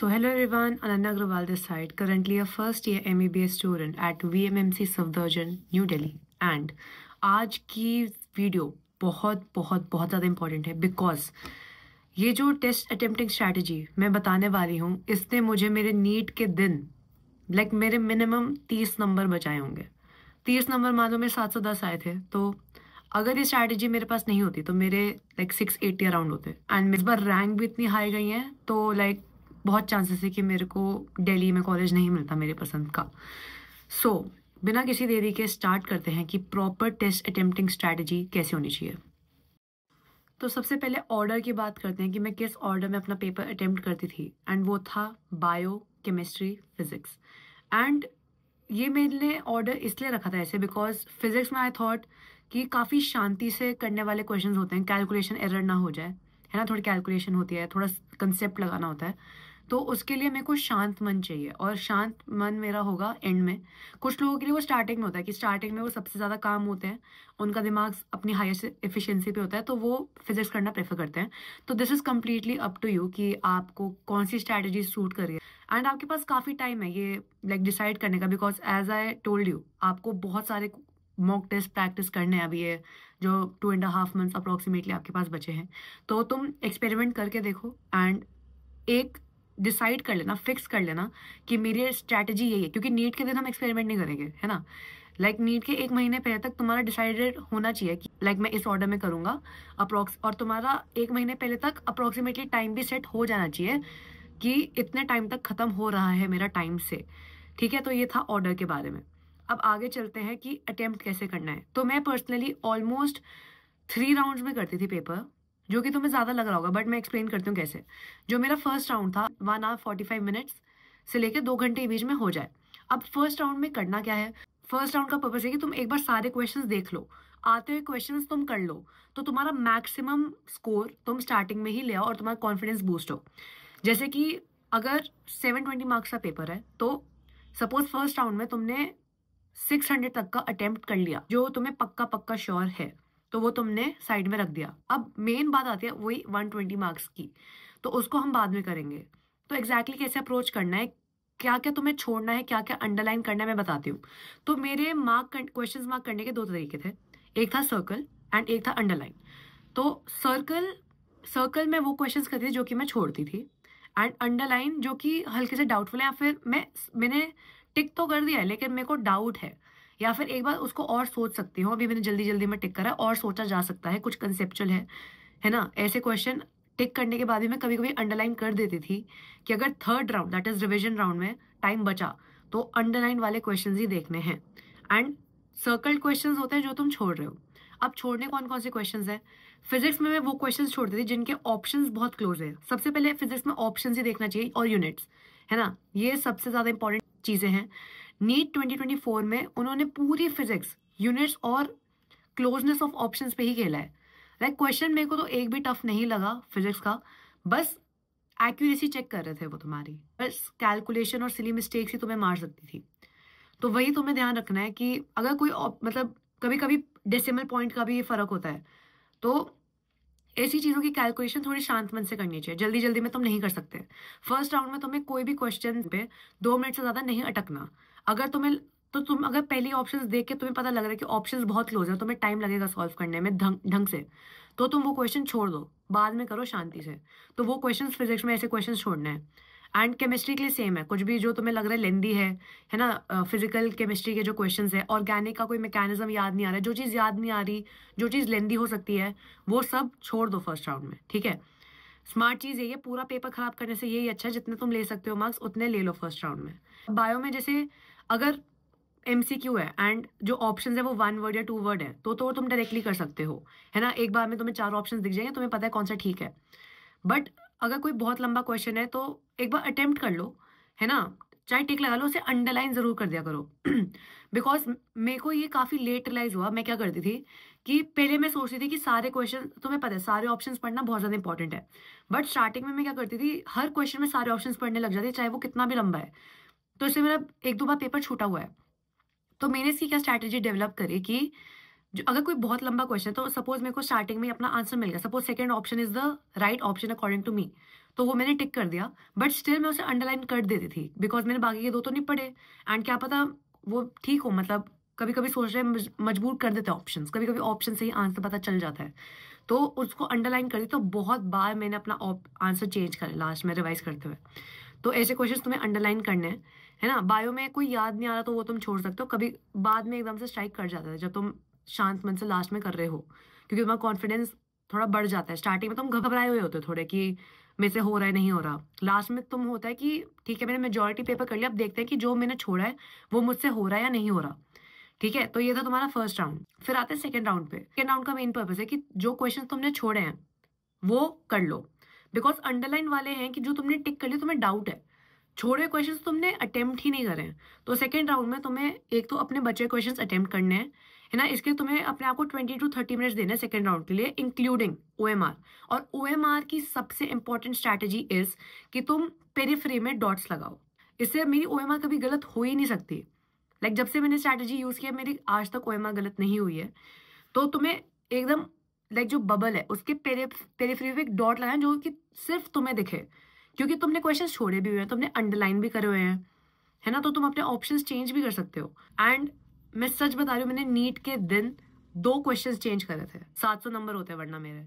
so hello Agarwal side currently uh first year M E B S student at V M M C Safdarjung new Delhi and आज की video बहुत बहुत बहुत ज़्यादा important है बिकॉज ये जो टेस्ट अटेम्प्टिंग स्ट्रैटेजी मैं बताने वाली हूँ इसने मुझे मेरे नीट के दिन लाइक like मेरे मिनिमम तीस नंबर बचाए होंगे तीस नंबर मान लो मेरे सात सौ दस आए थे तो अगर ये स्ट्रैटेजी मेरे पास नहीं होती तो मेरे लाइक सिक्स एट्टी अराउंड होते एंड इस बार रैंक भी इतनी हाई गई हैं तो लाइक like, बहुत चांसेस है कि मेरे को दिल्ली में कॉलेज नहीं मिलता मेरे पसंद का सो so, बिना किसी देरी के स्टार्ट करते हैं कि प्रॉपर टेस्ट अटेम्प्टिंग स्ट्रैटेजी कैसे होनी चाहिए तो सबसे पहले ऑर्डर की बात करते हैं कि मैं किस ऑर्डर में अपना पेपर अटेम्प्ट करती थी एंड वो था बायो केमिस्ट्री फिजिक्स एंड ये मैंने ऑर्डर इसलिए रखा था ऐसे बिकॉज फिजिक्स में आई थॉट कि काफ़ी शांति से करने वाले क्वेश्चंस होते हैं कैलकुलेशन एरर ना हो जाए है ना थोड़ी कैलकुलेशन होती है थोड़ा कंसेप्ट लगाना होता है तो उसके लिए मेरे को शांत मन चाहिए और शांत मन मेरा होगा एंड में कुछ लोगों के लिए वो स्टार्टिंग में होता है कि स्टार्टिंग में वो सबसे ज़्यादा काम होते हैं उनका दिमाग अपनी हाइस्ट एफिशिएंसी पे होता है तो वो फिजिक्स करना प्रेफर करते हैं तो this is completely up to you कि आपको कौन सी स्ट्रैटेजी सूट करिए एंड आपके पास काफ़ी टाइम है ये लाइक like, डिसाइड करने का because as I told you आपको बहुत सारे मॉक टेस्ट प्रैक्टिस करने हैं अभी ये जो two and half months approximately आपके पास बचे हैं तो तुम एक्सपेरिमेंट करके देखो एंड एक डिसाइड कर लेना फिक्स कर लेना कि मेरी स्ट्रैटेजी यही है क्योंकि नीट के दिन हम एक्सपेरिमेंट नहीं करेंगे है ना लाइक like, नीट के एक महीने पहले तक तुम्हारा डिसाइडेड होना चाहिए कि लाइक like, मैं इस ऑर्डर में करूँगा अप्रोक्स और तुम्हारा एक महीने पहले तक अप्रोक्सीमेटली टाइम भी सेट हो जाना चाहिए कि इतने टाइम तक ख़त्म हो रहा है मेरा टाइम से ठीक है तो ये था ऑर्डर के बारे में अब आगे चलते हैं कि अटैम्प्ट कैसे करना है तो मैं पर्सनली ऑलमोस्ट थ्री राउंड में करती थी पेपर जो कि तुम्हें ज़्यादा लग रहा होगा बट मैं एक्सप्लेन करती हूँ कैसे जो मेरा फर्स्ट राउंड था one hour forty five minutes से लेकर दो घंटे के बीच में हो जाए अब फर्स्ट राउंड में करना क्या है फर्स्ट राउंड का पर्पज़ है कि तुम एक बार सारे क्वेश्चन देख लो आते हुए क्वेश्चन तुम कर लो तो तुम्हारा मैक्सिमम स्कोर तुम स्टार्टिंग में ही ले आओ और तुम्हारा कॉन्फिडेंस बूस्ट हो जैसे कि अगर सेवन ट्वेंटी मार्क्स का पेपर है तो सपोज फर्स्ट राउंड में तुमने सिक्स हंड्रेड तक का अटेम्प्ट कर लिया जो तुम्हें पक्का पक्का श्योर है तो वो तुमने साइड में रख दिया अब मेन बात आती है वही वन ट्वेंटी मार्क्स की तो उसको हम बाद में करेंगे तो एग्जैक्टली exactly कैसे अप्रोच करना है क्या क्या तुम्हें छोड़ना है क्या क्या अंडरलाइन करना है मैं बताती हूँ तो मेरे मार्क क्वेश्चन मार्क करने के दो तरीके थे एक था सर्कल एंड एक था अंडरलाइन तो सर्कल सर्कल में वो क्वेश्चंस करती थी जो कि मैं छोड़ती थी एंड अंडरलाइन जो कि हल्के से डाउटफुल है या फिर मैं मैंने टिक तो कर दिया है लेकिन मेरे को डाउट है या फिर एक बार उसको और सोच सकती हूँ अभी मैंने जल्दी जल्दी में टिक करा और सोचा जा सकता है कुछ कंसेप्चुअल है है ना ऐसे क्वेश्चन टिक करने के बाद भी मैं कभी कभी अंडरलाइन कर देती थी कि अगर third round that is revision round में टाइम बचा तो अंडरलाइन वाले क्वेश्चन ही देखने हैं एंड सर्कल क्वेश्चन होते हैं जो तुम छोड़ रहे हो अब छोड़ने कौन कौन से क्वेश्चन है फिजिक्स में मैं वो क्वेश्चन छोड़ती थी जिनके ऑप्शन बहुत क्लोज है सबसे पहले फिजिक्स में ऑप्शन ही देखना चाहिए और यूनिट्स है ना ये सबसे ज़्यादा इंपॉर्टेंट चीज़ें हैं नीट 2024 में उन्होंने पूरी फिजिक्स यूनिट्स और क्लोजनेस ऑफ ऑप्शंस पे ही खेला है लाइक like क्वेश्चन मेरे को तो एक भी टफ नहीं लगा फिजिक्स का बस एक्यूरेसी चेक कर रहे थे वो तुम्हारी बस कैलकुलेशन और सिली मिस्टेक्स ही तुम्हें मार सकती थी तो वही तुम्हें ध्यान रखना है कि अगर कोई मतलब कभी कभी डेसिमल पॉइंट का भी ये फ़र्क होता है तो ऐसी चीज़ों की कैलकुलेशन थोड़ी शांत मन से करनी चाहिए जल्दी जल्दी में तुम नहीं कर सकते फर्स्ट राउंड में तुम्हें कोई भी क्वेश्चन पे दो मिनट से ज़्यादा नहीं अटकना अगर तुम्हें तो तुम अगर पहली ऑप्शंस देख के तुम्हें पता लग रहा है कि ऑप्शंस बहुत क्लोज है तुम्हें टाइम लगेगा सॉल्व करने में ढंग से तो तुम वो क्वेश्चन छोड़ दो बाद में करो शांति से तो वो क्वेश्चन फिजिक्स में ऐसे क्वेश्चन छोड़ने हैं एंड केमिस्ट्री के लिए सेम है कुछ भी जो तुम्हें लग रहा है लेंदी है है ना फिजिकल केमिस्ट्री के जो क्वेश्चन है ऑर्गेनिक का कोई मैकेनिज्म याद नहीं आ रहा है जो चीज़ याद नहीं आ रही जो चीज़ लेंदी हो सकती है वो सब छोड़ दो फर्स्ट राउंड में ठीक है स्मार्ट चीज़ यही है पूरा पेपर खराब करने से यही अच्छा है जितने तुम ले सकते हो मार्क्स उतने ले लो फर्स्ट राउंड में बायो में जैसे अगर एम सी क्यू है एंड जो ऑप्शन है वो वन वर्ड या टू वर्ड है तो तो तुम डायरेक्टली कर सकते हो है ना एक बार में तुम्हें चार ऑप्शन दिख जाएंगे तुम्हें पता है कौन सा ठीक है बट अगर कोई बहुत लंबा क्वेश्चन है तो एक बार अटेम्प्ट कर लो है ना चाहे टिक लगा लो उसे अंडरलाइन ज़रूर कर दिया करो बिकॉज मेरे को ये काफ़ी लेट रिलाइज हुआ मैं क्या करती थी कि पहले मैं सोचती थी कि सारे क्वेश्चन तुम्हें पता है सारे ऑप्शंस पढ़ना बहुत ज़्यादा इंपॉर्टेंट है बट स्टार्टिंग में मैं क्या करती थी हर क्वेश्चन में सारे ऑप्शंस पढ़ने लग जाती चाहे वो कितना भी लंबा है तो इससे मेरा एक दो बार पेपर छूटा हुआ है तो मैंने इसकी क्या स्ट्रैटेजी डेवलप करी कि जो अगर कोई बहुत लंबा क्वेश्चन है तो सपोज मेरे को स्टार्टिंग में अपना आंसर मिल गया suppose second option is the right option according to me तो वो मैंने टिक कर दिया बट स्टिल मैं उसे अंडरलाइन कर देती थी बिकॉज मैंने बाकी के दो तो नहीं पढ़े एंड क्या पता वो ठीक हो मतलब कभी कभी सोच रहे मजबूर कर देते हैं ऑप्शन कभी कभी ऑप्शन से ही आंसर पता चल जाता है तो उसको अंडरलाइन कर दी तो बहुत बार मैंने अपना आंसर चेंज कर लास्ट में रिवाइज करते हुए तो ऐसे क्वेश्चन तुम्हें अंडरलाइन करने हैं है ना बायो में कोई याद नहीं आ रहा तो वो तुम छोड़ सकते हो कभी बाद में एकदम से स्ट्राइक कर जाता है जब तुम शांत मन से लास्ट में कर रहे हो क्योंकि तुम्हारा कॉन्फिडेंस थोड़ा बढ़ जाता है स्टार्टिंग में तुम घबराए हुए होते हो थोड़े कि मेरे से हो रहा है नहीं हो रहा लास्ट में तुम होता है कि ठीक है मैंने मेजोरिटी पेपर कर लिया अब देखते हैं कि जो मैंने छोड़ा है वो मुझसे हो रहा है या नहीं हो रहा ठीक है तो ये था तुम्हारा फर्स्ट राउंड फिर आते हैं सेकेंड राउंड पे सेकेंड राउंड का मेन पर्पज है कि जो क्वेश्चन तुमने छोड़े हैं वो कर लो बिकॉज अंडरलाइन वाले हैं कि जो तुमने टिक कर लिया तुम्हें डाउट है छोड़े क्वेश्चन तो तुमने अटैम्प्ट ही नहीं करे तो सेकेंड राउंड में तुम्हें एक तो अपने बचे क्वेश्चन अटैम्प्ट करने हैं है ना इसके तुम्हें अपने आप को ट्वेंटी टू थर्टी मिनट्स देने सेकेंड राउंड के लिए इंक्लूडिंग ओ और ओ की सबसे इंपॉर्टेंट स्ट्रैटेजी इज कि तुम पेरीफ्री में डॉट्स लगाओ इससे मेरी ओ कभी गलत हो ही नहीं सकती लाइक like, जब से मैंने स्ट्रैटेजी यूज़ किया मेरी आज तक ओ गलत नहीं हुई है तो तुम्हें एकदम लाइक like, जो बबल है उसके पेरे पेरीफ्री में एक डॉट लगाएं जो कि सिर्फ तुम्हें दिखे क्योंकि तुमने क्वेश्चन छोड़े भी हुए हैं तुमने अंडरलाइन भी करे हुए हैं है ना तो तुम अपने ऑप्शन चेंज भी कर सकते हो एंड मैं सच बता रही हूँ मैंने नीट के दिन दो क्वेश्चन चेंज करे थे सात सौ नंबर होते हैं वरना मेरे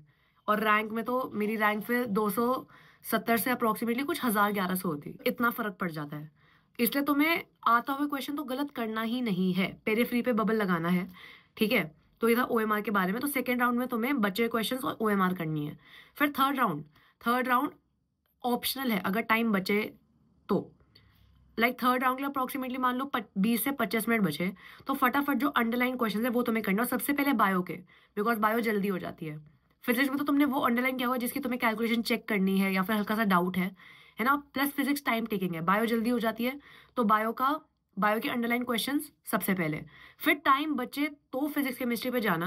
और रैंक में तो मेरी रैंक फिर दो सौ सत्तर से अप्रोक्सीमेटली कुछ हज़ार ग्यारह सौ होती इतना फ़र्क पड़ जाता है इसलिए तुम्हें आता हुआ क्वेश्चन तो गलत करना ही नहीं है पेरे फ्री पे बबल लगाना है ठीक है तो ये था ओ के बारे में तो सेकेंड राउंड में तुम्हें बचे क्वेश्चन और ओ करनी है फिर third round third round optional है अगर टाइम बचे तो लाइक थर्ड राउंड के लिए अप्रॉक्सीमेटली मान लो बीस से पच्चीस मिनट बचे तो फटाफट जो अंडरलाइन क्वेश्चन है वो तुम्हें करना और सबसे पहले बायो के बिकॉज बायो जल्दी हो जाती है फिजिक्स में तो तुमने वो अंडरलाइन किया हुआ जिसकी तुम्हें कैलकुलेशन चेक करनी है या फिर हल्का सा डाउट है है ना प्लस फिजिक्स टाइम टेकिंग है बायो जल्दी हो जाती है तो बायो का बायो के अंडरलाइन क्वेश्चन सबसे पहले फिर टाइम बचे तो फिजिक्स केमिस्ट्री पे जाना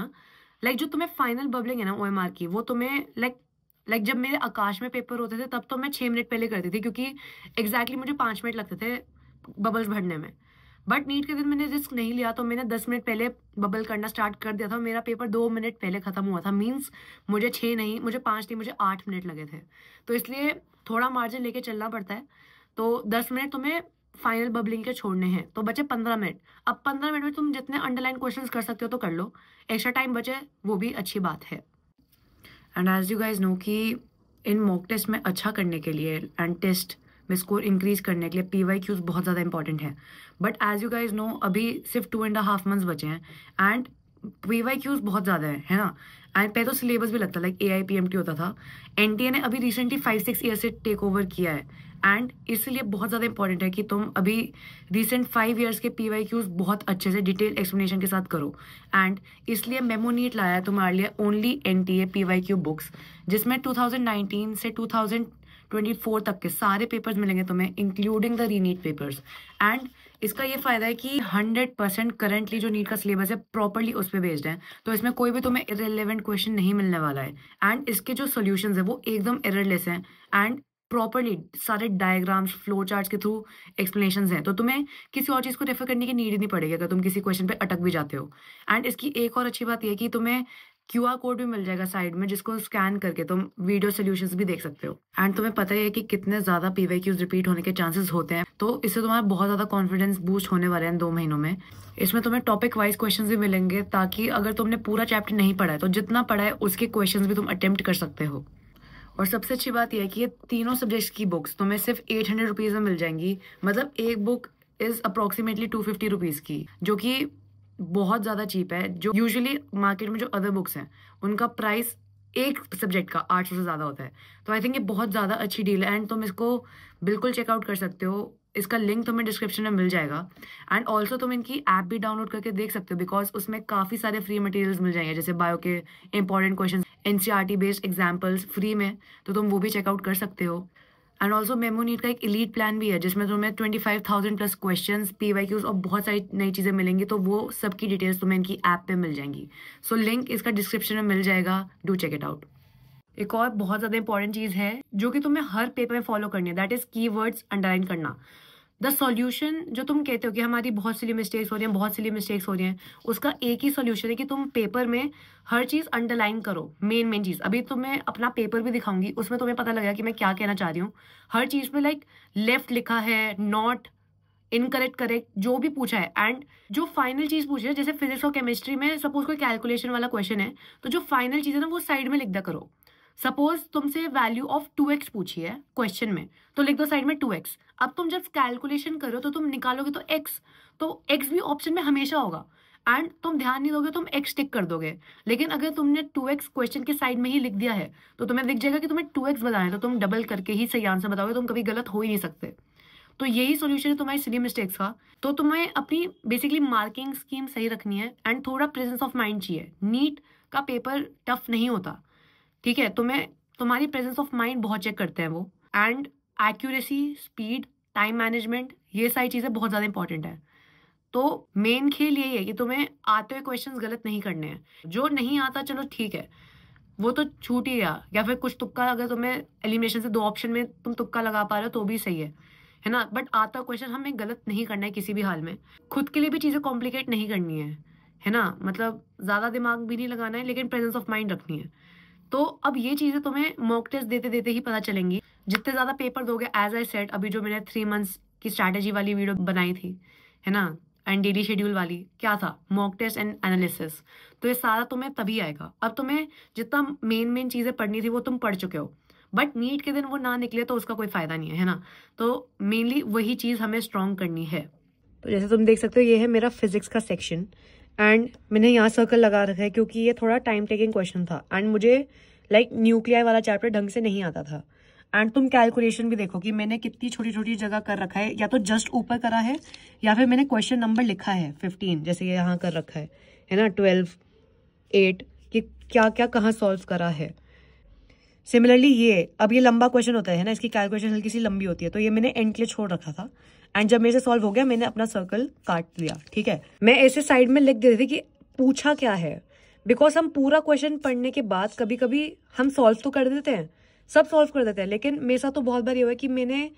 लाइक like, जो तुम्हें फाइनल बबलिंग है ना ओ की वो तुम्हें लाइक like, लाइक like, जब मेरे आकाश में पेपर होते थे तब तो मैं छः मिनट पहले करती थी क्योंकि एग्जैक्टली exactly मुझे पाँच मिनट लगते थे बबल्स भरने में बट नीट के दिन मैंने रिस्क नहीं लिया तो मैंने दस मिनट पहले बबल करना स्टार्ट कर दिया था मेरा पेपर दो मिनट पहले ख़त्म हुआ था मीन्स मुझे छः नहीं मुझे पाँच नहीं मुझे आठ मिनट लगे थे तो इसलिए थोड़ा मार्जिन लेके चलना पड़ता है तो दस मिनट तुम्हें फाइनल बबलिंग के छोड़ने हैं तो बचे पंद्रह मिनट अब पंद्रह मिनट में तुम जितने अंडरलाइन क्वेश्चन कर सकते हो तो कर लो एक्स्ट्रा टाइम बचे वो भी अच्छी बात है and as you guys know कि इन मॉक टेस्ट में अच्छा करने के लिए एंड टेस्ट में स्कोर इंक्रीज करने के लिए पी वाई क्यूज बहुत ज़्यादा इंपॉर्टेंट है but as you guys know अभी सिर्फ टू एंड हाफ मंथ्स बचे हैं एंड पी वाई क्यूज बहुत ज़्यादा है है ना एंड पहले तो सिलेबस भी लगता like A I P M T होता था एन टी ए ने अभी रिसेंटली फाइव सिक्स ईयर से टेक ओवर किया है एंड इसलिए बहुत ज़्यादा इंपॉर्टेंट है कि तुम अभी रिसेंट फाइव ईयर्स के पी वाई क्यूज़ बहुत अच्छे से डिटेल एक्सप्लेनेशन के साथ करो एंड इसलिए मेमो नीट लाया तुम्हारे लिए only N T A P Y Q books जिसमें टू थाउजेंड नाइनटीन से टू थाउजेंड ट्वेंटी फोर तक के सारे पेपर्स मिलेंगे तुम्हें including the re NEET papers and इसका ये फ़ायदा है कि हंड्रेड परसेंट करंटली जो नीट का सिलेबस है प्रॉपरली उस पर बेस्ड है तो इसमें कोई भी तुम्हें इरेलीवेंट क्वेश्चन नहीं मिलने वाला है एंड इसके जो सोल्यूशन है वो एकदम एररलेस हैं एंड प्रॉपरली सारे डायग्राम्स फ्लो चार्ट के थ्रू एक्सप्लेनेशन हैं तो तुम्हें किसी और चीज़ को रेफर करने की नीड नहीं पड़ेगी अगर तुम किसी क्वेश्चन पे अटक भी जाते हो एंड इसकी एक और अच्छी बात यह कि तुम्हें क्यू आर कोड भी मिल जाएगा साइड में जिसको स्कैन करके तुम वीडियो सोल्यूशन भी देख सकते हो एंड तुम्हें पता ही है कि कितने ज़्यादा पी वाई क्यूज रिपीट होने के चांसेस होते हैं तो इससे तुम्हारा बहुत ज़्यादा कॉन्फिडेंस बूस्ट होने वाले हैं दो महीनों में इसमें तुम्हें टॉपिक वाइज क्वेश्चन भी मिलेंगे ताकि अगर तुमने पूरा चैप्टर नहीं पढ़ा है तो जितना पढ़ा है उसके क्वेश्चन भी तुम अटेम्प्ट कर सकते हो और सबसे अच्छी बात यह है कि ये तीनों सब्जेक्ट्स की बुक्स तुम्हें सिर्फ एट हंड्रेड रुपीज़ में मिल जाएंगी मतलब एक book is approximately two fifty rupees की जो कि बहुत ज़्यादा चीप है जो यूजुअली मार्केट में जो अदर बुक्स हैं उनका प्राइस एक सब्जेक्ट का आठ सौ से ज़्यादा होता है तो आई थिंक ये बहुत ज़्यादा अच्छी डील है एंड तुम इसको बिल्कुल चेकआउट कर सकते हो इसका लिंक तुम्हें डिस्क्रिप्शन में मिल जाएगा एंड ऑल्सो तुम इनकी ऐप भी डाउनलोड करके देख सकते हो बिकॉज उसमें काफ़ी सारे फ्री मटेरियल्स मिल जाएंगे जैसे बायो के important question N C R T based examples free में तो तुम वो भी चेकआउट कर सकते हो एंड ऑल्सो मेमो नीट का एक इलीट प्लान भी है जिसमें तुम्हें twenty five thousand plus question P Y Qs और बहुत सारी नई चीज़ें मिलेंगी तो वो सबकी डिटेल्स तुम्हें इनकी ऐप पर मिल जाएंगी सो so, लिंक इसका डिस्क्रिप्शन में मिल जाएगा डू चेक इट आउट एक और बहुत ज़्यादा इंपॉर्टेंट चीज़ है जो कि तुम्हें हर पेपर में फॉलो करनी है that is key words underline करना द सॉल्यूशन जो तुम कहते हो कि हमारी बहुत सी मिस्टेक्स हो रही हैं बहुत सी मिस्टेक्स हो रही हैं उसका एक ही सॉल्यूशन है कि तुम पेपर में हर चीज़ अंडरलाइन करो मेन मेन चीज़ अभी तुम्हें अपना पेपर भी दिखाऊंगी उसमें तुम्हें पता लगेगा कि मैं क्या कहना चाह रही हूँ हर चीज़ में लाइक लेफ्ट लिखा है नॉट इनकरेक्ट करेक्ट जो भी पूछा है एंड जो फाइनल चीज़ पूछी है जैसे फिजिक्स और केमिस्ट्री में सपोज कोई कैलकुलेशन वाला क्वेश्चन है तो जो फाइनल चीज़ है ना वो साइड में लिख दिया करो सपोज तुमसे वैल्यू ऑफ टू एक्स पूछी है क्वेश्चन में तो लिख दो साइड में टू एक्स अब तुम जब कैलकुलेशन करो तो तुम निकालोगे तो एक्स तो एक्स भी ऑप्शन में हमेशा होगा एंड तुम ध्यान नहीं दोगे तुम एक्स टिक कर दोगे लेकिन अगर तुमने टू एक्स क्वेश्चन के साइड में ही लिख दिया है तो तुम्हें दिख जाएगा कि तुम्हें टू एक्स बताना तो तुम डबल करके ही सही आंसर बताओगे तुम कभी गलत हो ही नहीं सकते तो यही सोल्यूशन है तुम्हारी सिली मिस्टेक्स का तो तुम्हें अपनी बेसिकली मार्किंग स्कीम सही रखनी है एंड थोड़ा प्रेजेंस ऑफ माइंड चाहिए नीट का पेपर टफ नहीं होता ठीक है तुम्हें तुम्हारी प्रेजेंस ऑफ माइंड बहुत चेक करते हैं वो and accuracy speed time management ये सारी चीज़ें बहुत ज़्यादा इंपॉर्टेंट है तो मेन खेल यही है कि तुम्हें आते हुए क्वेश्चन गलत नहीं करने हैं जो नहीं आता चलो ठीक है वो तो छूट ही गया या फिर कुछ तुक्का अगर तुम्हें एलिमिनेशन से दो ऑप्शन में तुम तुक्का लगा पा रहे हो तो भी सही है है ना बट आता क्वेश्चन हमें गलत नहीं करना है किसी भी हाल में खुद के लिए भी चीज़ें कॉम्प्लिकेट नहीं करनी है है ना मतलब ज़्यादा दिमाग भी नहीं लगाना है लेकिन प्रेजेंस ऑफ माइंड रखनी है तो अब ये चीज़ें तुम्हें मॉक टेस्ट देते देते ही पता चलेंगी जितने ज़्यादा पेपर दोगे एज आई सेट अभी जो मैंने थ्री मंथ्स की स्ट्रैटेजी वाली वीडियो बनाई थी है ना एंड डेली शेड्यूल वाली क्या था मॉक टेस्ट एंड एनालिसिस तो ये सारा तुम्हें तभी आएगा अब तुम्हें जितना मेन मेन चीज़ें पढ़नी थी वो तुम पढ़ चुके हो बट नीट के दिन वो ना निकले तो उसका कोई फ़ायदा नहीं है है ना तो मेनली वही चीज़ हमें स्ट्रॉन्ग करनी है तो जैसे तुम देख सकते हो ये है मेरा फिजिक्स का सेक्शन एंड मैंने यहाँ सर्कल लगा रखा है क्योंकि ये थोड़ा टाइम टेकिंग क्वेश्चन था एंड मुझे लाइक like, न्यूक्लियर वाला चैप्टर ढंग से नहीं आता था एंड तुम कैलकुलेशन भी देखो कि मैंने कितनी छोटी छोटी जगह कर रखा है या तो जस्ट ऊपर करा है या फिर मैंने क्वेश्चन नंबर लिखा है फिफ्टीन जैसे ये यहाँ कर रखा है है ना ट्वेल्व एट कि क्या क्या कहाँ सॉल्व करा है सिमिलरली ये अब ये लंबा क्वेश्चन होता है ना इसकी कैलकुलेशन हल्की सी लंबी होती है तो ये मैंने एंड के लिए छोड़ रखा था एंड जब मेरे से सॉल्व हो गया मैंने अपना सर्कल काट लिया ठीक है मैं ऐसे साइड में लिख देती थी कि पूछा क्या है बिकॉज हम पूरा क्वेश्चन पढ़ने के बाद कभी कभी हम सॉल्व तो कर देते हैं सब सॉल्व कर देते हैं लेकिन मेरे साथ तो बहुत बार ये हुआ कि मैंने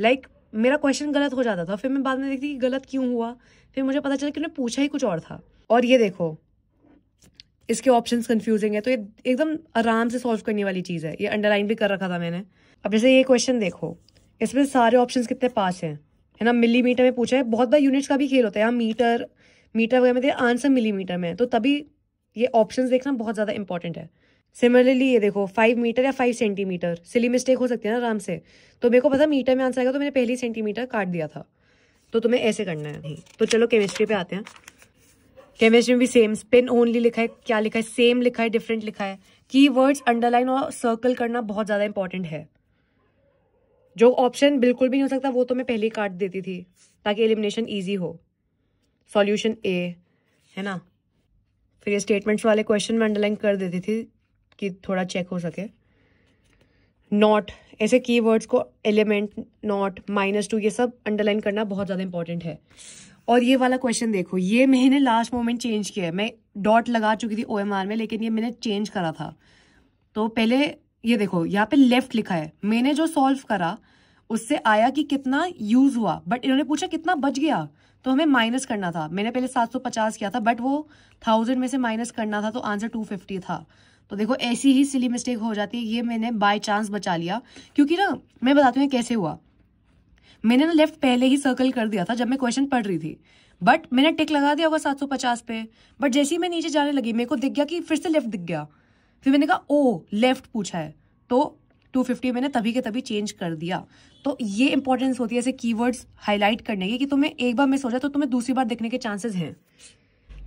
लाइक like, मेरा क्वेश्चन गलत हो जाता था फिर मैं बाद में देखती कि गलत क्यों हुआ फिर मुझे पता चला कि उन्हें पूछा ही कुछ और था और ये देखो इसके ऑप्शंस कंफ्यूजिंग है तो ये एकदम आराम से सॉल्व करने वाली चीज़ है ये अंडरलाइन भी कर रखा था मैंने अब जैसे ये क्वेश्चन देखो इसमें सारे ऑप्शंस कितने पास हैं है ना मिलीमीटर में पूछा है बहुत बार यूनिट्स का भी खेल होता है यहाँ मीटर मीटर वगैरह में दे आंसर मिलीमीटर में तो तभी ये ऑप्शन देखना बहुत ज़्यादा इंपॉर्टेंट है सिमिलरली ये देखो फाइव मीटर या फाइव सेंटीमीटर सिली मिस्टेक हो सकती है ना आराम से तो मेरे को पता मीटर में आंसर आएगा तो मैंने पहली सेंटीमीटर काट दिया था तो तुम्हें ऐसे करना है तो चलो केमिस्ट्री पे आते हैं केमिस्ट्री में भी सेम स्पिन ओनली लिखा है क्या लिखा है सेम लिखा है डिफरेंट लिखा है की वर्ड्स अंडरलाइन और सर्कल करना बहुत ज़्यादा इंपॉर्टेंट है जो ऑप्शन बिल्कुल भी नहीं हो सकता वो तो मैं पहले ही काट देती थी ताकि एलिमिनेशन ईजी हो सॉल्यूशन ए है ना फिर ये स्टेटमेंट्स वाले क्वेश्चन में अंडरलाइन कर देती थी कि थोड़ा चेक हो सके नॉट ऐसे कीवर्ड्स को एलिमेंट नॉट माइनस टू ये सब अंडरलाइन करना बहुत ज़्यादा इंपॉर्टेंट है और ये वाला क्वेश्चन देखो ये मैंने लास्ट मोमेंट चेंज किया है मैं डॉट लगा चुकी थी ओ में लेकिन ये मैंने चेंज करा था तो पहले ये देखो यहाँ पे लेफ़्ट लिखा है मैंने जो सॉल्व करा उससे आया कि कितना यूज हुआ बट इन्होंने पूछा कितना बच गया तो हमें माइनस करना था मैंने पहले 750 किया था बट वो थाउजेंड में से माइनस करना था तो आंसर 250 था तो देखो ऐसी ही सिली मिस्टेक हो जाती है ये मैंने बाय चांस बचा लिया क्योंकि ना मैं बताती हूँ कैसे हुआ मैंने ना लेफ्ट पहले ही सर्कल कर दिया था जब मैं क्वेश्चन पढ़ रही थी बट मैंने टिक लगा दिया होगा 750 पे बट जैसे ही मैं नीचे जाने लगी मेरे को दिख गया कि फिर से लेफ्ट दिख गया फिर मैंने कहा ओ लेफ्ट पूछा है तो टू फिफ्टी मैंने तभी के तभी चेंज कर दिया तो ये इंपॉर्टेंस होती है ऐसे कीवर्ड्स हाईलाइट करने की कि तुम्हें एक बार मिस हो जाए तो तुम्हें दूसरी बार देखने के चांसेस हैं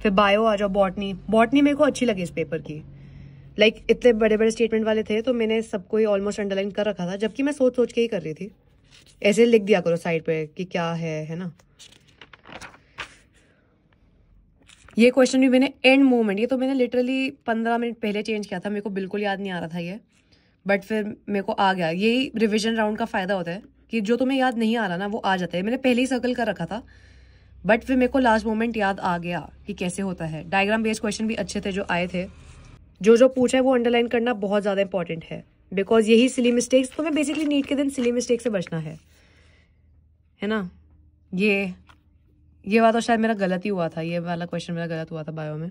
फिर बायो आ जाओ बॉटनी बॉटनी मेरे को अच्छी लगी इस पेपर की लाइक like, इतने बड़े बड़े स्टेटमेंट वाले थे तो मैंने सबको ही ऑलमोस्ट अंडरलाइन कर रखा था जबकि मैं सोच सोच के ही कर रही थी ऐसे लिख दिया करो साइड पे कि क्या है है ना ये क्वेश्चन भी मैंने एंड मोमेंट ये तो मैंने लिटरली पंद्रह मिनट पहले चेंज किया था मेरे को बिल्कुल याद नहीं आ रहा था ये बट फिर मेरे को आ गया यही रिविजन राउंड का फ़ायदा होता है कि जो तुम्हें याद नहीं आ रहा ना वो आ जाता है मैंने पहले ही सर्कल कर रखा था बट फिर मेरे को लास्ट मोमेंट याद आ गया कि कैसे होता है डायग्राम बेस्ड क्वेश्चन भी अच्छे थे जो आए थे जो जो पूछा है वो अंडरलाइन करना बहुत ज़्यादा इंपॉर्टेंट है बिकॉज यही सिली मिस्टेक्स तुम्हें बेसिकली नीट के दिन सिली मिस्टेक से बचना है है ना ये ये वाला तो शायद मेरा गलत ही हुआ था ये वाला क्वेश्चन मेरा गलत हुआ था बायो में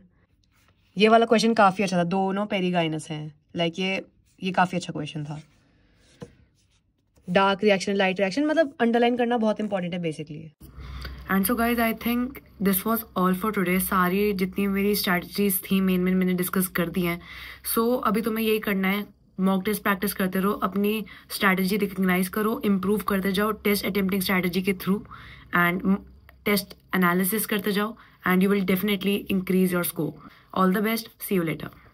ये वाला क्वेश्चन काफ़ी अच्छा था दोनों पेरीगाइनस हैं लाइक ये ये काफ़ी अच्छा क्वेश्चन था डार्क रिएक्शन लाइट रिएक्शन मतलब अंडरलाइन करना बहुत इंपॉर्टेंट है basically and so guys I think this was all for today सारी जितनी मेरी स्ट्रैटेजीज थी मेन मेन मैंने डिस्कस कर दी हैं सो so, अभी तुम्हें यही करना है मॉक टेस्ट प्रैक्टिस करते रहो अपनी स्ट्रैटेजी रिकग्नाइज करो इम्प्रूव करते जाओ टेस्ट अटेम्प्टिंग स्ट्रैटेजी के थ्रू एंड टेस्ट एनालिसिस करते जाओ and you will definitely increase your scope all the best see you letter